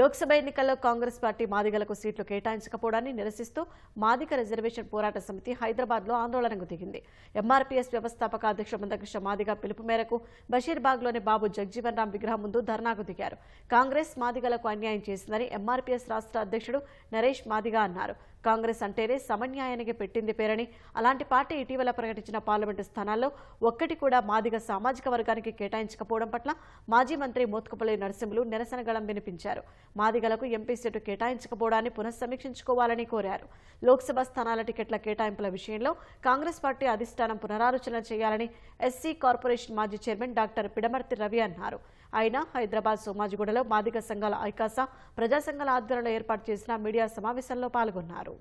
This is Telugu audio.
లోక్సభ ఎన్నికల్లో కాంగ్రెస్ పార్టీ మాదిగలకు సీట్లు కేటాయించకపోవడాన్ని నిరసిస్తూ మాదిక రిజర్వేషన్ పోరాట సమితి హైదరాబాద్లో ఆందోళనకు దిగింది ఎంఆర్పీఎస్ వ్యవస్థాపక అధ్యక్ష మందకృష్ణ మాదిగ పిలుపు మేరకు బషీర్బాగ్లోని బాబు జగ్జీవన్ రామ్ విగ్రహం ముందు ధర్నాకు దిగారు కాంగ్రెస్ మాదిగలకు అన్యాయం చేసిందని ఎంఆర్పీఎస్ రాష్ట్ర అధ్యక్షుడు నరేష్ మాదిగ అన్నారు కాంగ్రెస్ అంటేనే సమన్యాయానికి పెట్టింది పేరని అలాంటి పార్టీ ఇటీవల ప్రకటించిన పార్లమెంటు స్థానాల్లో ఒక్కటి కూడా మాదిగ సామాజిక వర్గానికి కేటాయించకపోవడం పట్ల మాజీ మంత్రి మోత్కుపల్లి నరసింహులు నిరసన గళం వినిపించారు మాదిగలకు ఎంపీ సీటు కేటాయించకపోవడాన్ని పునఃసమీక్షించుకోవాలని కోరారు లోక్సభ స్థానాల టికెట్ల కేటాయింపుల విషయంలో కాంగ్రెస్ పార్టీ అధిష్టానం పునరాలోచన చేయాలని ఎస్సీ కార్పొరేషన్ మాజీ చైర్మన్ డాక్టర్ పిడమర్తి రవి అన్నారు ఆయన హైదరాబాద్ సోమాజిగూడలో మాదిగ సంఘాల ఐకాస ప్రజా సంఘాల ఆధ్వర్యంలో ఏర్పాటు చేసిన మీడియా సమావేశంలో పాల్గొన్నారు